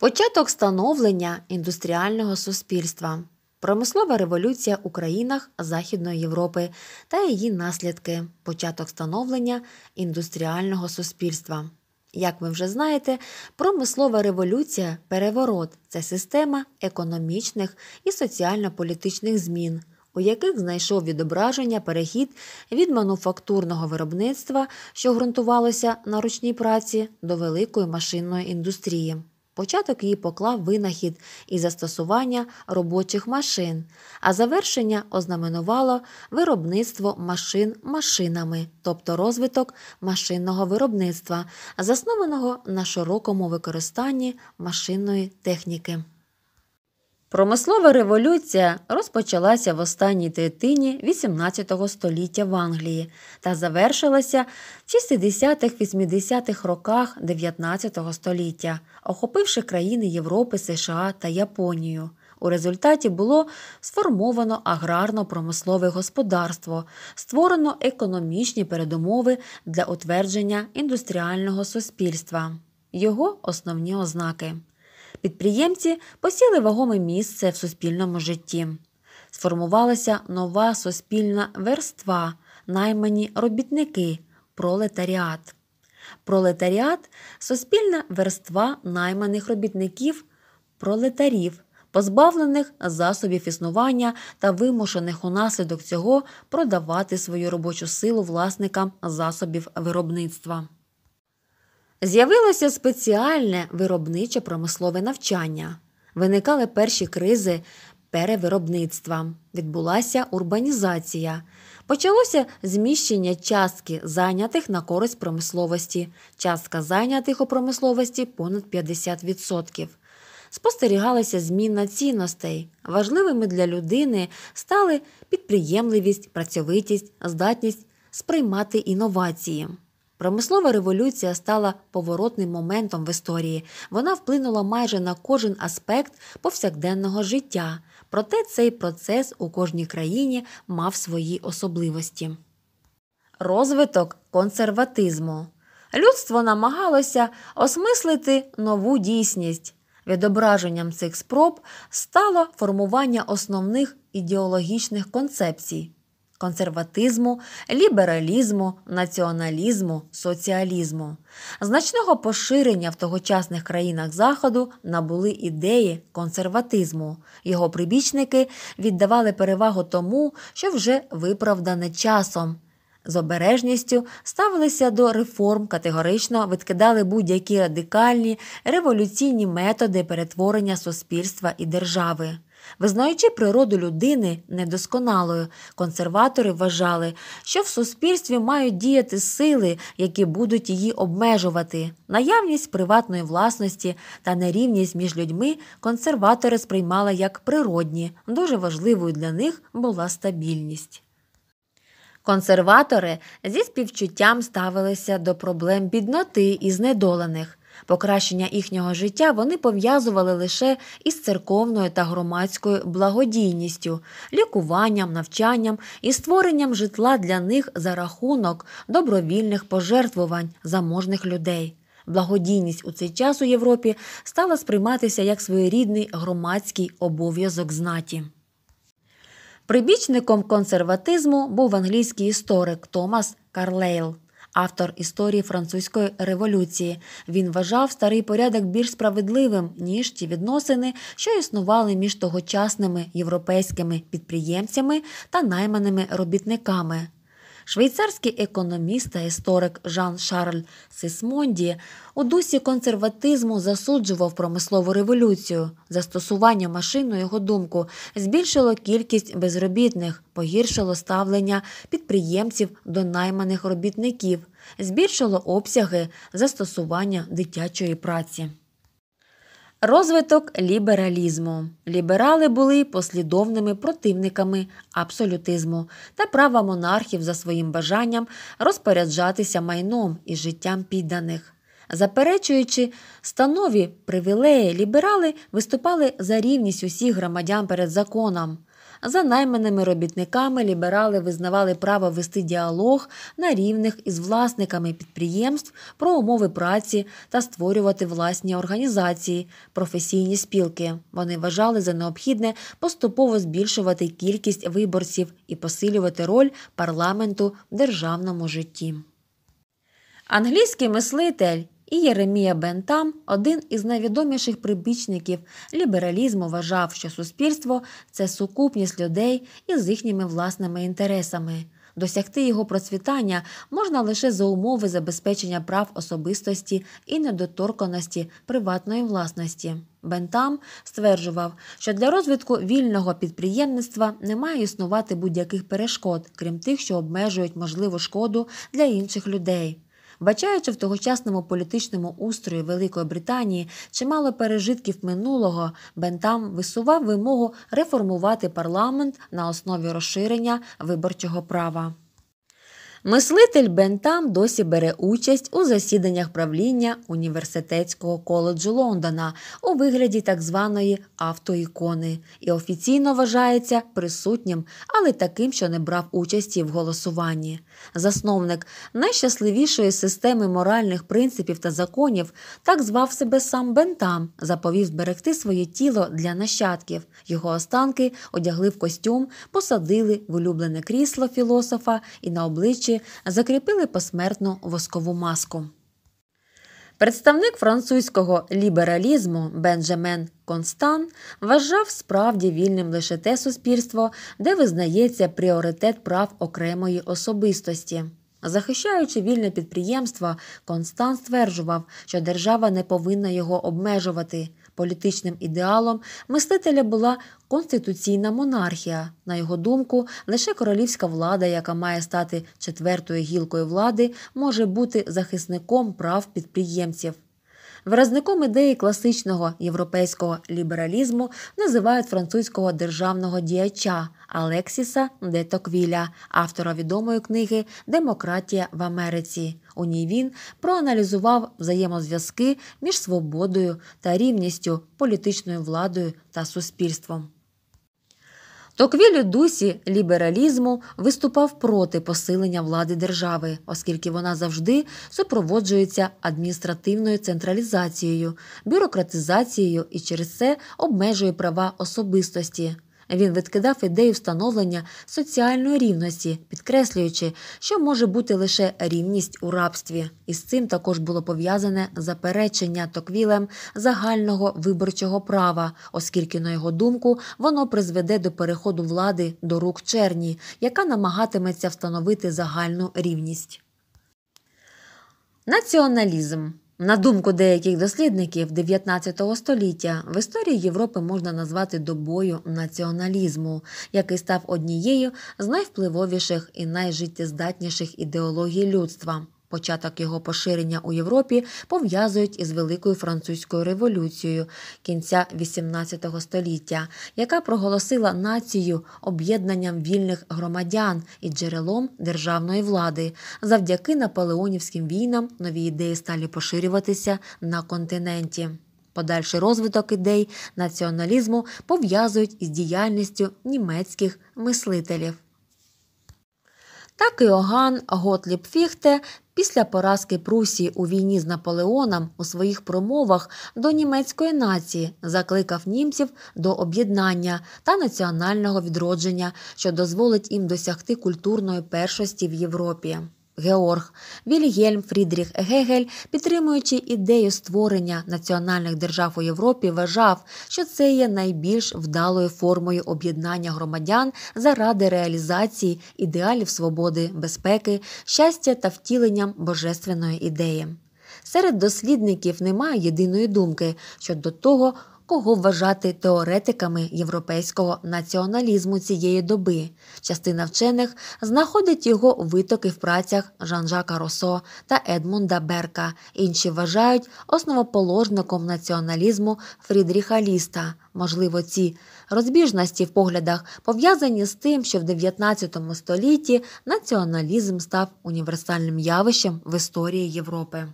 Початок становлення індустріального суспільства, промислова революція у країнах Західної Європи та її наслідки, початок становлення індустріального суспільства. Як ви вже знаєте, промислова революція переворот це система економічних і соціально-політичних змін, у яких знайшов відображення перехід від мануфактурного виробництва, що ґрунтувалося на ручній праці, до великої машинної індустрії. Початок її поклав винахід і застосування робочих машин, а завершення ознаменувало виробництво машин машинами, тобто розвиток машинного виробництва, заснованого на широкому використанні машинної техніки. Промислова революція розпочалася в останній третині XVIII століття в Англії та завершилася в 60-80-х роках 19 століття, охопивши країни Європи, США та Японію. У результаті було сформовано аграрно-промислове господарство, створено економічні передумови для утвердження індустріального суспільства, його основні ознаки. Підприємці посіли вагоме місце в суспільному житті. Сформувалася нова суспільна верства, наймані робітники, пролетаріат. Пролетаріат суспільна верства найманих робітників, пролетарів, позбавлених засобів існування та вимушених унаслідок цього продавати свою робочу силу власникам засобів виробництва. З'явилося спеціальне виробниче промислове навчання. Виникали перші кризи перевиробництва, відбулася урбанізація. Почалося зміщення частки зайнятих на користь промисловості. Частка зайнятих у промисловості понад 50%. Спостерігалася зміна цінностей. Важливими для людини стали підприємливість, працьовитість, здатність сприймати інновації. Промислова революція стала поворотним моментом в історії. Вона вплинула майже на кожен аспект повсякденного життя. Проте цей процес у кожній країні мав свої особливості. Розвиток консерватизму. Людство намагалося осмислити нову дійсність. Відображенням цих спроб стало формування основних ідеологічних концепцій консерватизму, лібералізму, націоналізму, соціалізму. Значного поширення в тогочасних країнах Заходу набули ідеї консерватизму. Його прибічники віддавали перевагу тому, що вже виправдане часом. З обережністю ставилися до реформ, категорично відкидали будь-які радикальні революційні методи перетворення суспільства і держави. Визнаючи природу людини недосконалою, консерватори вважали, що в суспільстві мають діяти сили, які будуть її обмежувати. Наявність приватної власності та нерівність між людьми консерватори сприймали як природні, дуже важливою для них була стабільність. Консерватори зі співчуттям ставилися до проблем бідноти і знедолених. Покращення їхнього життя вони пов'язували лише із церковною та громадською благодійністю, лікуванням, навчанням і створенням житла для них за рахунок добровільних пожертвувань заможних людей. Благодійність у цей час у Європі стала сприйматися як своєрідний громадський обов'язок знаті. Прибічником консерватизму був англійський історик Томас Карлейл автор історії французької революції. Він вважав старий порядок більш справедливим ніж ті відносини, що існували між тогочасними європейськими підприємцями та найманими робітниками. Швейцарський економіст та історик Жан Шарль Сисмонді у дусі консерватизму засуджував промислову революцію. Застосування машин, на його думку, збільшило кількість безробітних, погіршило ставлення підприємців до найманих робітників, збільшило обсяги застосування дитячої праці. Розвиток лібералізму. Ліберали були послідовними противниками абсолютизму та права монархів за своїм бажанням розпоряджатися майном і життям підданих. Заперечуючи станові привілеї, ліберали виступали за рівність усіх громадян перед законом. За найманими робітниками ліберали визнавали право вести діалог на рівних із власниками підприємств про умови праці та створювати власні організації, професійні спілки. Вони вважали за необхідне поступово збільшувати кількість виборців і посилювати роль парламенту в державному житті. Англійський мислитель і Єремія Бентам, один із найвідоміших прибічників лібералізму, вважав, що суспільство це сукупність людей із їхніми власними інтересами. Досягти його процвітання можна лише за умови забезпечення прав особистості і недоторканості приватної власності. Бентам стверджував, що для розвитку вільного підприємництва не має існувати будь-яких перешкод, крім тих, що обмежують можливу шкоду для інших людей. Бачаючи в тогочасному політичному устрої Великої Британії чимало пережитків минулого, Бентам висував вимогу реформувати парламент на основі розширення виборчого права. Мислитель Бентам досі бере участь у засіданнях правління Університетського коледжу Лондона у вигляді так званої автоікони і офіційно вважається присутнім, але таким, що не брав участі в голосуванні. Засновник найщасливішої системи моральних принципів та законів так звав себе сам Бентам, заповів зберегти своє тіло для нащадків. Його останки одягли в костюм, посадили в улюблене крісло філософа і на обличчя обличчі закріпили посмертну воскову маску. Представник французького лібералізму Бенджамен Констан вважав справді вільним лише те суспільство, де визнається пріоритет прав окремої особистості. Захищаючи вільне підприємство, Констан стверджував, що держава не повинна його обмежувати. Політичним ідеалом мислителя була конституційна монархія. На його думку, лише королівська влада, яка має стати четвертою гілкою влади, може бути захисником прав підприємців. Виразником ідеї класичного європейського лібералізму називають французького державного діяча Алексіса де Токвіля, автора відомої книги Демократія в Америці. У ній він проаналізував взаємозв'язки між свободою та рівністю, політичною владою та суспільством. Токвілю дусі лібералізму виступав проти посилення влади держави, оскільки вона завжди супроводжується адміністративною централізацією, бюрократизацією і через це обмежує права особистості. Він відкидав ідею встановлення соціальної рівності, підкреслюючи, що може бути лише рівність у рабстві. І з цим також було пов'язане заперечення Токвілем загального виборчого права, оскільки, на його думку, воно призведе до переходу влади до рук черні, яка намагатиметься встановити загальну рівність. Націоналізм на думку деяких дослідників 19 століття в історії Європи можна назвати добою націоналізму, який став однією з найвпливовіших і найжиттєздатніших ідеологій людства. Початок його поширення у Європі пов'язують із Великою Французькою революцією кінця XVIII століття, яка проголосила націю об'єднанням вільних громадян і джерелом державної влади. Завдяки наполеонівським війнам нові ідеї стали поширюватися на континенті. Подальший розвиток ідей націоналізму пов'язують із діяльністю німецьких мислителів. Так і Оган Готліб Фіхте Після поразки Прусії у війні з Наполеоном у своїх промовах до німецької нації закликав німців до об'єднання та національного відродження, що дозволить їм досягти культурної першості в Європі. Георг, Вільгельм Фрідріх Гегель, підтримуючи ідею створення національних держав у Європі, вважав, що це є найбільш вдалою формою об'єднання громадян заради реалізації ідеалів свободи, безпеки, щастя та втіленням божественної ідеї. Серед дослідників немає єдиної думки щодо того, кого вважати теоретиками європейського націоналізму цієї доби. Частина вчених знаходить його витоки в працях Жан-Жака Росо та Едмунда Берка. Інші вважають основоположником націоналізму Фрідріха Ліста. Можливо, ці розбіжності в поглядах пов'язані з тим, що в 19 столітті націоналізм став універсальним явищем в історії Європи.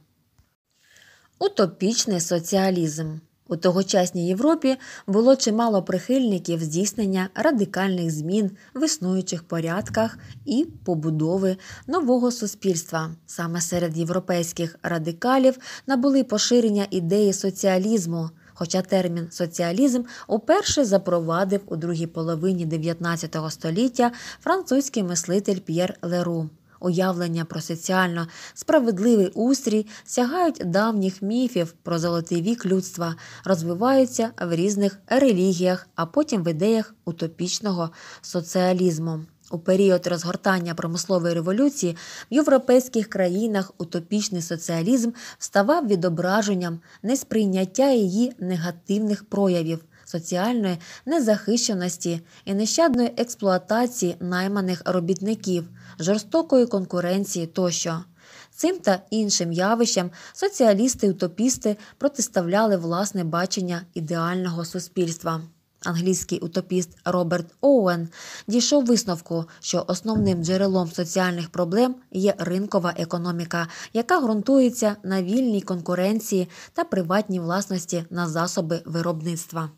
Утопічний соціалізм у тогочасній Європі було чимало прихильників здійснення радикальних змін в існуючих порядках і побудови нового суспільства. Саме серед європейських радикалів набули поширення ідеї соціалізму. Хоча термін соціалізм уперше запровадив у другій половині 19 століття французький мислитель П'єр Леру. Уявлення про соціально справедливий устрій сягають давніх міфів про золотий вік людства, розвиваються в різних релігіях, а потім в ідеях утопічного соціалізму. У період розгортання промислової революції в європейських країнах утопічний соціалізм ставав відображенням несприйняття її негативних проявів соціальної незахищеності і нещадної експлуатації найманих робітників, жорстокої конкуренції тощо. Цим та іншим явищем соціалісти-утопісти протиставляли власне бачення ідеального суспільства. Англійський утопіст Роберт Оуен дійшов висновку, що основним джерелом соціальних проблем є ринкова економіка, яка ґрунтується на вільній конкуренції та приватній власності на засоби виробництва.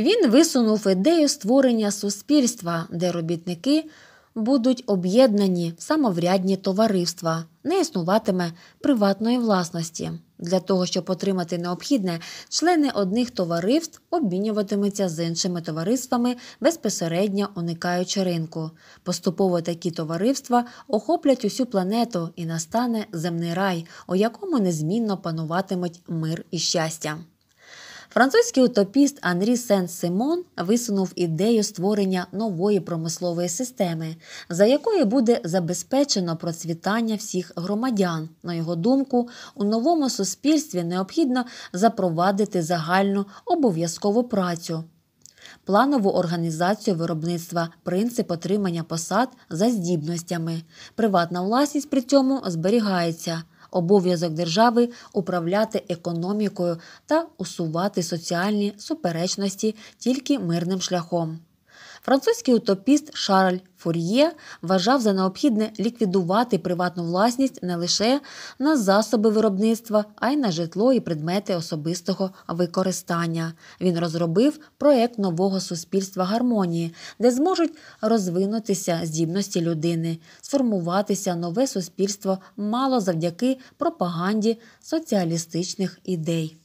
Він висунув ідею створення суспільства, де робітники будуть об'єднані в самоврядні товариства, не існуватиме приватної власності. Для того, щоб отримати необхідне, члени одних товариств обмінюватимуться з іншими товариствами, безпосередньо уникаючи ринку. Поступово такі товариства охоплять усю планету і настане земний рай, у якому незмінно пануватимуть мир і щастя. Французький утопіст Анрі Сен Симон висунув ідею створення нової промислової системи, за якою буде забезпечено процвітання всіх громадян. На його думку, у новому суспільстві необхідно запровадити загальну обов'язкову працю. Планову організацію виробництва, принцип отримання посад за здібностями. Приватна власність при цьому зберігається обов'язок держави управляти економікою та усувати соціальні суперечності тільки мирним шляхом. Французький утопіст Шарль Фур'є вважав за необхідне ліквідувати приватну власність не лише на засоби виробництва, а й на житло і предмети особистого використання. Він розробив проект нового суспільства гармонії, де зможуть розвинутися здібності людини, сформуватися нове суспільство мало завдяки пропаганді соціалістичних ідей.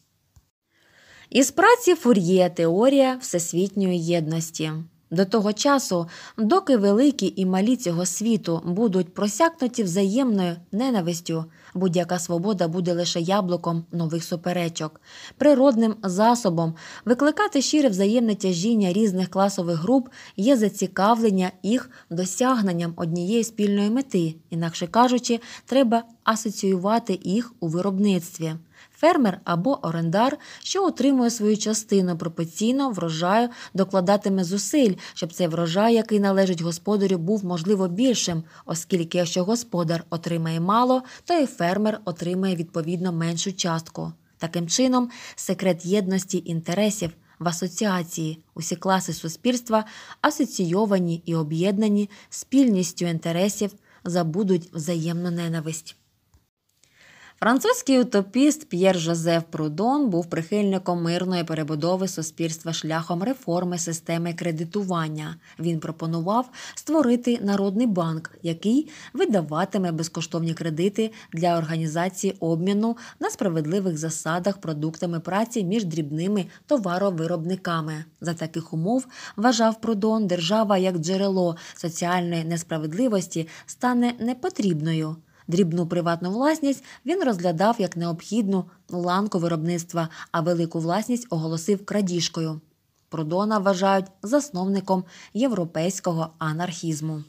Із праці Фур'є Теорія всесвітньої єдності. До того часу, доки великі і малі цього світу будуть просякнуті взаємною ненавистю, будь-яка свобода буде лише яблуком нових суперечок, природним засобом викликати щире взаємне тяжіння різних класових груп є зацікавлення їх досягненням однієї спільної мети, інакше кажучи, треба асоціювати їх у виробництві. Фермер або орендар, що отримує свою частину пропорційно врожаю, докладатиме зусиль, щоб цей врожай, який належить господарю, був можливо більшим, оскільки якщо господар отримає мало, то і фермер отримає відповідно меншу частку. Таким чином, секрет єдності інтересів в асоціації усі класи суспільства асоційовані і об'єднані спільністю інтересів забудуть взаємну ненависть. Французький утопіст П'єр Жозеф Прудон був прихильником мирної перебудови суспільства шляхом реформи системи кредитування. Він пропонував створити народний банк, який видаватиме безкоштовні кредити для організації обміну на справедливих засадах продуктами праці між дрібними товаровиробниками. За таких умов вважав Прудон, держава як джерело соціальної несправедливості стане непотрібною. Дрібну приватну власність він розглядав як необхідну ланку виробництва, а велику власність оголосив крадіжкою. Продона вважають засновником європейського анархізму.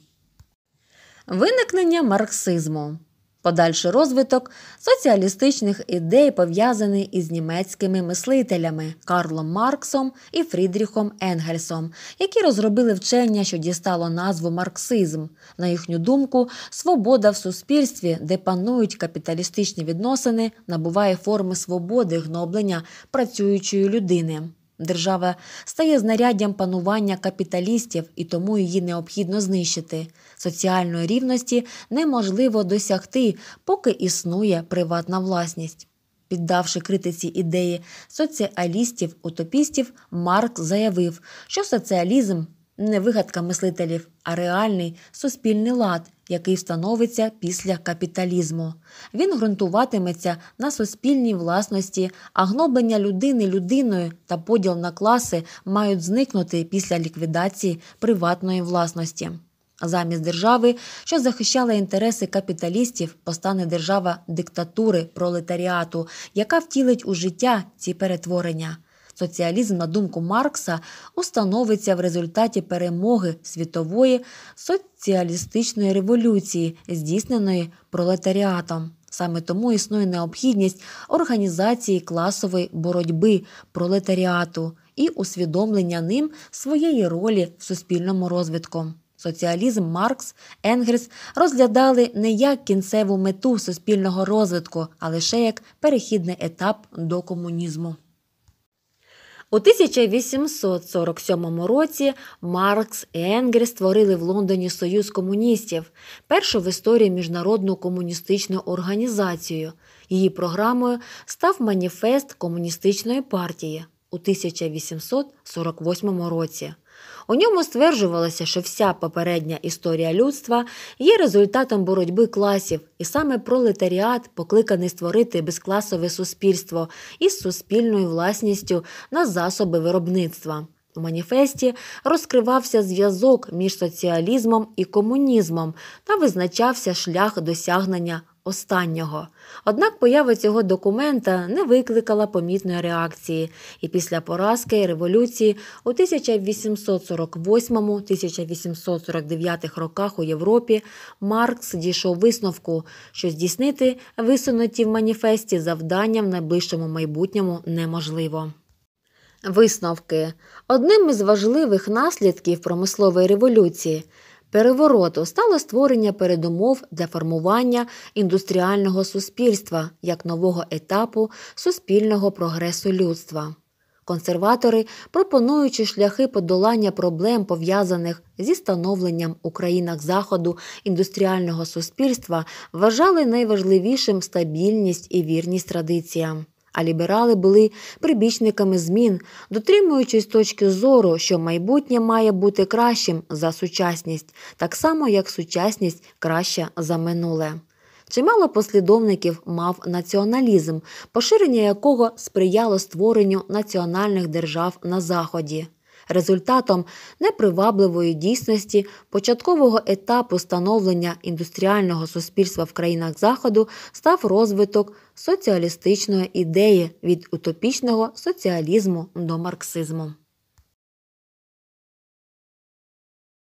Виникнення марксизму Подальший розвиток соціалістичних ідей пов'язаний із німецькими мислителями Карлом Марксом і Фрідріхом Енгельсом, які розробили вчення, що дістало назву марксизм. На їхню думку, свобода в суспільстві, де панують капіталістичні відносини, набуває форми свободи гноблення працюючої людини. Держава стає знаряддям панування капіталістів і тому її необхідно знищити. Соціальної рівності неможливо досягти, поки існує приватна власність. Піддавши критиці ідеї соціалістів, утопістів, Марк заявив, що соціалізм не вигадка мислителів, а реальний суспільний лад, який встановиться після капіталізму. Він ґрунтуватиметься на суспільній власності, а гноблення людини людиною та поділ на класи мають зникнути після ліквідації приватної власності. Замість держави, що захищала інтереси капіталістів, постане держава диктатури пролетаріату, яка втілить у життя ці перетворення. Соціалізм, на думку Маркса, установиться в результаті перемоги світової соціалістичної революції, здійсненої пролетаріатом. Саме тому існує необхідність організації класової боротьби пролетаріату і усвідомлення ним своєї ролі в суспільному розвитку. Соціалізм Маркс, Енгельс розглядали не як кінцеву мету суспільного розвитку, а лише як перехідний етап до комунізму. У 1847 році Маркс і Енгель створили в Лондоні Союз комуністів, першу в історії міжнародну комуністичну організацію. Її програмою став маніфест комуністичної партії у 1848 році. У ньому стверджувалося, що вся попередня історія людства є результатом боротьби класів, і саме пролетаріат покликаний створити безкласове суспільство із суспільною власністю на засоби виробництва. У маніфесті розкривався зв'язок між соціалізмом і комунізмом та визначався шлях досягнення останнього. Однак поява цього документа не викликала помітної реакції, і після поразки революції у 1848-1849 роках у Європі Маркс дійшов висновку, що здійснити висунуті в маніфесті завдання в найближчому майбутньому неможливо. Висновки одним із важливих наслідків промислової революції перевороту стало створення передумов для формування індустріального суспільства як нового етапу суспільного прогресу людства. Консерватори, пропонуючи шляхи подолання проблем, пов'язаних зі становленням у країнах заходу індустріального суспільства, вважали найважливішим стабільність і вірність традиціям а ліберали були прибічниками змін, дотримуючись точки зору, що майбутнє має бути кращим за сучасність, так само як сучасність краща за минуле. Чимало послідовників мав націоналізм, поширення якого сприяло створенню національних держав на Заході результатом непривабливої дійсності початкового етапу становлення індустріального суспільства в країнах Заходу став розвиток соціалістичної ідеї від утопічного соціалізму до марксизму.